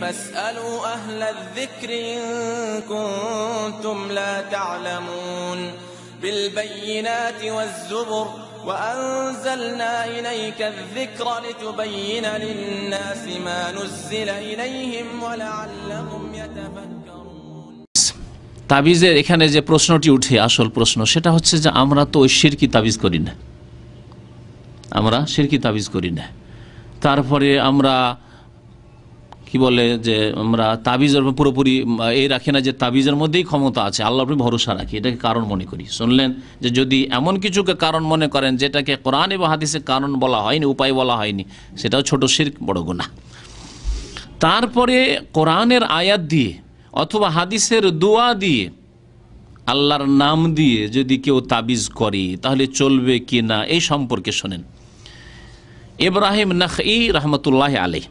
فاسألوا أهل الذكر إن كنتم لا تعلمون بالبينات والزبر وأنزلنا إليك الذكر لتبين للناس ما نزل إليهم ولعلهم يتفكرون তাবিজের এখানে যে প্রশ্নটি উঠে আসল প্রশ্ন সেটা হচ্ছে যে আমরা তো ওই শিরকি তাবিজ করি না আমরা শিরকি তাবিজ করি না তারপরে আমরা কি বলে যে আমরা তাবিজের পুরোপুরি এই রাখি না যে তাবিজের মধ্যেই ক্ষমতা আছে আল্লাহ আপনি ভরসা রাখি এটাকে কারণ মনে করি শুনলেন যে যদি এমন কিছুকে কারণ মনে করেন যেটাকে কোরআন এবং হাদিসে কারণ বলা হয়নি উপায় বলা হয়নি সেটাও ছোট শির বড় গুণা তারপরে কোরআনের আয়াত দিয়ে অথবা হাদিসের দোয়া দিয়ে আল্লাহর নাম দিয়ে যদি কেউ তাবিজ করে তাহলে চলবে কি না এই সম্পর্কে শোনেন ইব্রাহিম ই রহমতুল্লাহ আলী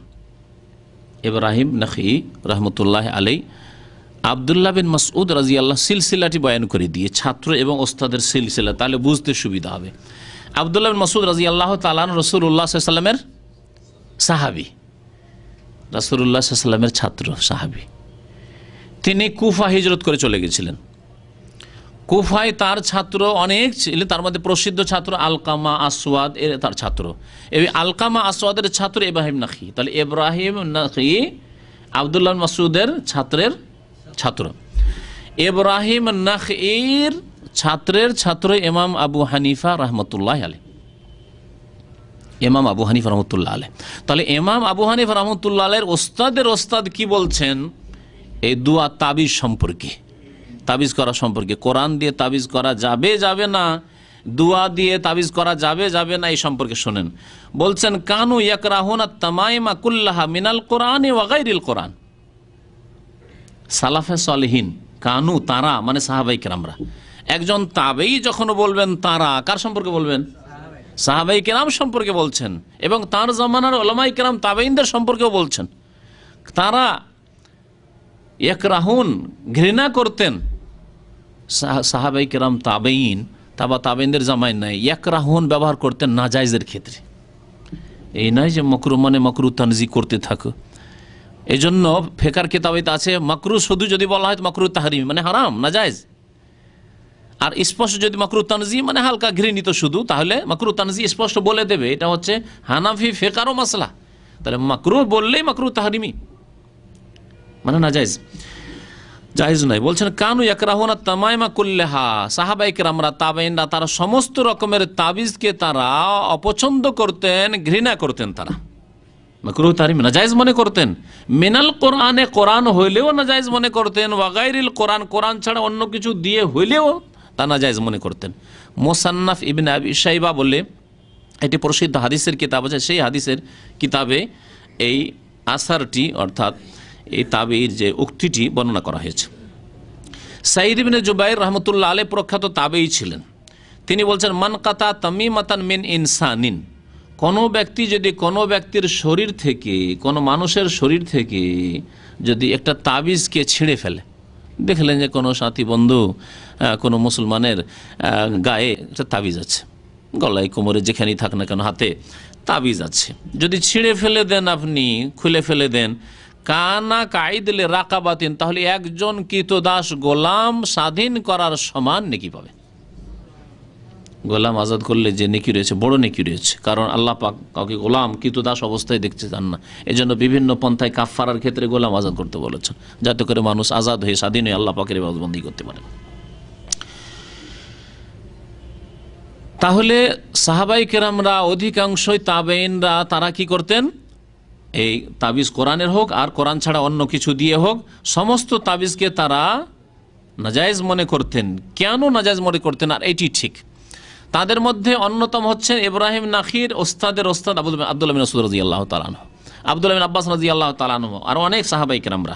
ইব্রাহিম নাকি রহমতুল্লাহ আলাই আবদুল্লাহ বিন মাসউদ রাজি আল্লাহ সিলসিলাটি বয়ান করে দিয়ে ছাত্র এবং ওস্তাদের সিলসিলা তাহলে বুঝতে সুবিধা হবে আবদুল্লাহ বিন মাসুদ রাজি আল্লাহ তালান রসুল্লাহ সাল্লামের সাহাবি রসুল্লাহ সাল্লামের ছাত্র সাহাবি তিনি কুফা হিজরত করে চলে গেছিলেন কুফায় তার ছাত্র অনেক ছিল তার মধ্যে প্রসিদ্ধ ছাত্র আলকামা আসওয়াদ এর তার ছাত্র এই আলকামা আসওয়াদের ছাত্র ইব্রাহিম নাকি তাহলে ইব্রাহিম নাকি আবদুল্লাহ মাসুদের ছাত্রের ছাত্র এব্রাহিম নাকির ছাত্রের ছাত্র ইমাম আবু হানিফা রহমতুল্লাহ আলী এমাম আবু হানিফ রহমতুল্লাহ আলহ তাহলে এমাম আবু হানিফ রহমতুল্লাহ আলের ওস্তাদের ওস্তাদ কি বলছেন এই দুয়া তাবিজ সম্পর্কে তাবিজ করা সম্পর্কে কোরআন দিয়ে তাবিজ করা যাবে যাবে না দুয়া দিয়ে তাবিজ করা যাবে যাবে না এই সম্পর্কে শোনেন বলছেন কানু ইয়াকরাহনা তামাইমা কুল্লাহা মিনাল কোরআন ওয়াগাইরিল কোরআন সালাফে সলহীন কানু তারা মানে সাহাবাই কেরামরা একজন তাবেই যখন বলবেন তারা কার সম্পর্কে বলবেন সাহাবাই কেরাম সম্পর্কে বলছেন এবং তার জমানার ওলামাই কেরাম তাবেইনদের সম্পর্কেও বলছেন তারা একরাহুন ঘৃণা করতেন সাহাবাই কেরাম তাবেইন তাবা তাবেনদের জামাই নাই ইয়াকরাহন ব্যবহার করতেন নাজাইজের ক্ষেত্রে এই নয় যে মকরু মানে মকরু তানজি করতে থাকো এই জন্য ফেকার কেতাবিত আছে মকরু শুধু যদি বলা হয় মকরু তাহারিম মানে হারাম নাজাইজ আর স্পষ্ট যদি মকরু তানজি মানে হালকা ঘৃণিত শুধু তাহলে মকরু তানজি স্পষ্ট বলে দেবে এটা হচ্ছে হানাফি ফেকারও মশলা তাহলে মকরু বললেই মকরু তাহারিমি মানে নাজাইজ জাহিজ নয় বলছেন কানু একরাহনা তামাইমা কুল্লেহা সাহাবাইক রামরা তাবাইনরা তারা সমস্ত রকমের তাবিজকে তারা অপছন্দ করতেন ঘৃণা করতেন তারা মাকরু তারিম নাজাইজ মনে করতেন মিনাল কোরআনে কোরআন হইলেও নাজাইজ মনে করতেন ওয়াগাইরিল কোরআন কোরআন ছাড়া অন্য কিছু দিয়ে হইলেও তা নাজাইজ মনে করতেন মোসান্নাফ ইবিন আবি সাইবা বলে এটি প্রসিদ্ধ হাদিসের কিতাব আছে সেই হাদিসের কিতাবে এই আসারটি অর্থাৎ এই তাবির যে উক্তিটি বর্ণনা করা হয়েছে সাইদ ইবিনে জুবাইর রহমতুল্লাহ আলে প্রখ্যাত তাবেই ছিলেন তিনি বলছেন মান কাতা তামিমাতান মিন ইনসানিন কোনো ব্যক্তি যদি কোনো ব্যক্তির শরীর থেকে কোনো মানুষের শরীর থেকে যদি একটা তাবিজকে ছিঁড়ে ফেলে দেখলেন যে কোনো সাথী বন্ধু কোনো মুসলমানের গায়ে একটা তাবিজ আছে গলায় কোমরে যেখানেই থাক না কেন হাতে তাবিজ আছে যদি ছিঁড়ে ফেলে দেন আপনি খুলে ফেলে দেন কানা কাইদলে রাকাবাতিন তাহলে একজন দাস গোলাম স্বাধীন করার সমান নেকি পাবে গোলাম আজাদ করলে যে নেকি রয়েছে বড় নেকি রয়েছে কারণ আল্লাহ পাক কাউকে গোলাম দাস অবস্থায় দেখতে চান না এজন্য বিভিন্ন পন্থায় ফারার ক্ষেত্রে গোলাম আজাদ করতে বলেছেন যাতে করে মানুষ আজাদ হয়ে স্বাধীন হয়ে আল্লাহ পাকের বন্দী করতে পারে তাহলে সাহাবাই কেরামরা অধিকাংশই তাবেইনরা তারা কি করতেন এই তাবিজ কোরআনের হোক আর কোরআন ছাড়া অন্য কিছু দিয়ে হোক সমস্ত তাবিজকে তারা নাজায়জ মনে করতেন কেন নাজায়জ মনে করতেন আর এটি ঠিক তাদের মধ্যে অন্যতম হচ্ছেন ইব্রাহিম নাখির ওস্তাদের ওস্তাদ আবুল আব্দুল রসুল রাজি আল্লাহ তালানহ আবদুল্লাহ আব্বাস রাজি আল্লাহ তালানহ আর অনেক সাহাবাই কেরামরা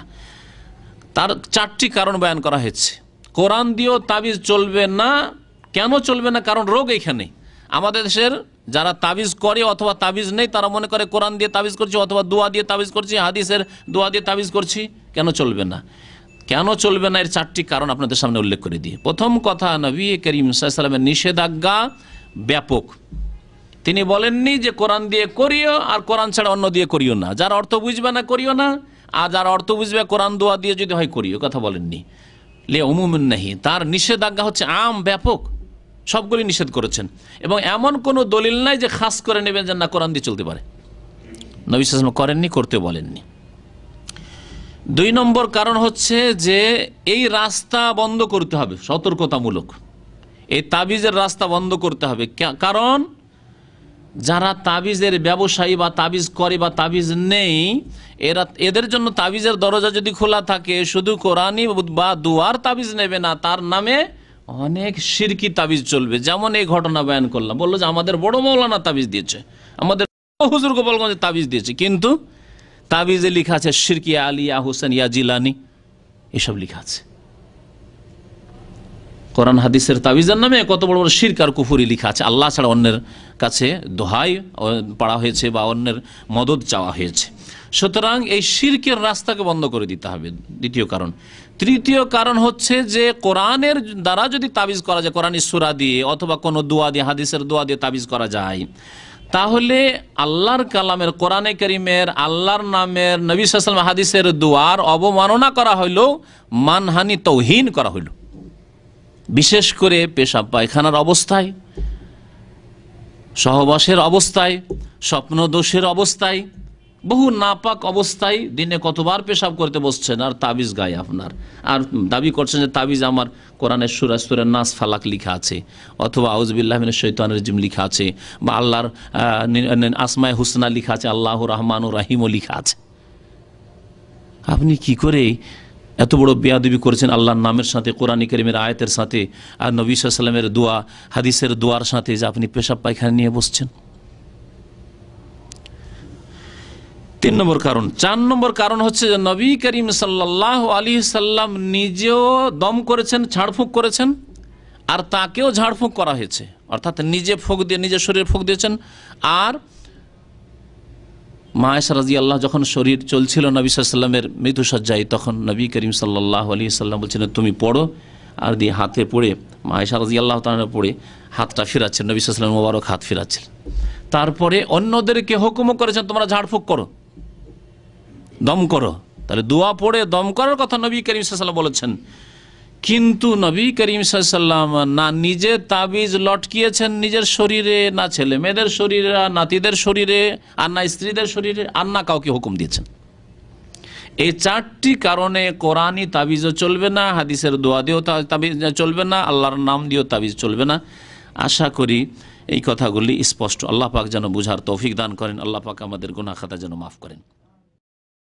তার চারটি কারণ বয়ান করা হয়েছে কোরআন দিয়েও তাবিজ চলবে না কেন চলবে না কারণ রোগ এখানে আমাদের দেশের যারা তাবিজ করে অথবা তাবিজ নেই তারা মনে করে কোরআন দিয়ে তাবিজ করছি অথবা দোয়া দিয়ে তাবিজ করছি হাদিসের দোয়া দিয়ে তাবিজ করছি কেন চলবে না কেন চলবে না এর চারটি কারণ আপনাদের সামনে উল্লেখ করে দিয়ে প্রথম কথা নবী করিম সাল্লামের নিষেধাজ্ঞা ব্যাপক তিনি বলেননি যে কোরআন দিয়ে করিও আর কোরআন ছাড়া অন্য দিয়ে করিও না যার অর্থ বুঝবে না করিও না আর যার অর্থ বুঝবে কোরআন দোয়া দিয়ে যদি হয় করিও কথা বলেননি লে অমুমিন নাহি তার নিষেধাজ্ঞা হচ্ছে আম ব্যাপক সবগুলি নিষেধ করেছেন এবং এমন কোনো দলিল নাই যে খাস করে নেবেন যে না কোরআন দিয়ে চলতে পারে নবী করেননি করতে বলেননি দুই নম্বর কারণ হচ্ছে যে এই রাস্তা বন্ধ করতে হবে সতর্কতামূলক এই তাবিজের রাস্তা বন্ধ করতে হবে কারণ যারা তাবিজের ব্যবসায়ী বা তাবিজ করে বা তাবিজ নেই এরা এদের জন্য তাবিজের দরজা যদি খোলা থাকে শুধু কোরআনই বা দুয়ার তাবিজ নেবে না তার নামে অনেক সিরকি তাবিজ চলবে যেমন এই ঘটনা বয়ান করলাম বললো যে আমাদের বড় মৌলানা তাবিজ দিয়েছে আমাদের হুজুর গোপালগঞ্জে তাবিজ দিয়েছে কিন্তু তাবিজে লিখা আছে সিরকি আলিয়া হোসেন ইয়া জিলানি এসব লিখা আছে কোরআন হাদিসের তাবিজার নামে কত বড় বড় আর কুফুরি লিখা আছে আল্লাহ ছাড়া অন্যের কাছে দোহাই পাড়া হয়েছে বা অন্যের মদত চাওয়া হয়েছে সুতরাং এই শিরকের রাস্তাকে বন্ধ করে দিতে হবে দ্বিতীয় কারণ তৃতীয় কারণ হচ্ছে যে কোরআনের দ্বারা যদি তাবিজ করা যায় কোরআন সুরা দিয়ে অথবা কোনো দোয়া দিয়ে হাদিসের দোয়া দিয়ে তাবিজ করা যায় তাহলে আল্লাহর কালামের কোরআনে করিমের আল্লাহর নামের নবী সাল্লাম হাদিসের দোয়ার অবমাননা করা হইল মানহানি তৌহিন করা হইল বিশেষ করে পেশাব পায়খানার অবস্থায় সহবাসের অবস্থায় স্বপ্নদোষের অবস্থায় বহু নাপাক অবস্থায় দিনে কতবার পেশাব করতে বসছেন আর তাবিজ গায়ে আপনার আর দাবি করছেন যে তাবিজ আমার কোরআনের সুরা সুরের নাস ফালাক লিখা আছে অথবা আউজবিল্লাহমিন শৈতানের জিম লিখা আছে বা আল্লাহর আসমায় হুসনা লিখা আছে আল্লাহ রহমান ও রাহিমও লিখা আছে আপনি কি করে এত বড় বেয়াদবি করেছেন আল্লাহর নামের সাথে কোরআন করিমের আয়তের সাথে আর নবী সাল্লামের দোয়া হাদিসের দোয়ার সাথে যে আপনি পেশাব পায়খানা নিয়ে বসছেন তিন নম্বর কারণ চার নম্বর কারণ হচ্ছে যে নবী করিম সাল্লাহ আলী সাল্লাম নিজেও দম করেছেন ঝাড়ফুঁক করেছেন আর তাকেও ঝাড়ফুঁক করা হয়েছে অর্থাৎ নিজে ফুঁক দিয়ে নিজের শরীরে ফুঁক দিয়েছেন আর মায়েশা রাজি আল্লাহ যখন শরীর চলছিল নবী সাল্লামের মৃত্যুসজ্জায় তখন নবী করিম সাল্লাহ আলী সাল্লাম বলছিলেন তুমি পড়ো আর দিয়ে হাতে পড়ে মায়েশা রাজি আল্লাহ তালা পড়ে হাতটা ফিরাচ্ছেন নবী সাল্লাম মোবারক হাত ফিরাচ্ছেন তারপরে অন্যদেরকে হুকুমও করেছেন তোমরা ঝাড়ফুঁক করো দম করো তাহলে দোয়া পড়ে দম করার কথা নবী করিম সাল্লাম বলেছেন কিন্তু নবী করিম সাল্লাম না নিজে তাবিজ লটকিয়েছেন নিজের শরীরে না ছেলে মেয়েদের শরীরে নাতিদের শরীরে আর না স্ত্রীদের শরীরে আর না কাউকে হুকুম দিয়েছেন এই চারটি কারণে কোরআনই তাবিজও চলবে না হাদিসের দোয়া দিয়েও তাবিজ চলবে না আল্লাহর নাম দিয়েও তাবিজ চলবে না আশা করি এই কথাগুলি স্পষ্ট আল্লাহ পাক যেন বুঝার তৌফিক দান করেন আল্লাহ পাক আমাদের গুনা খাতা যেন মাফ করেন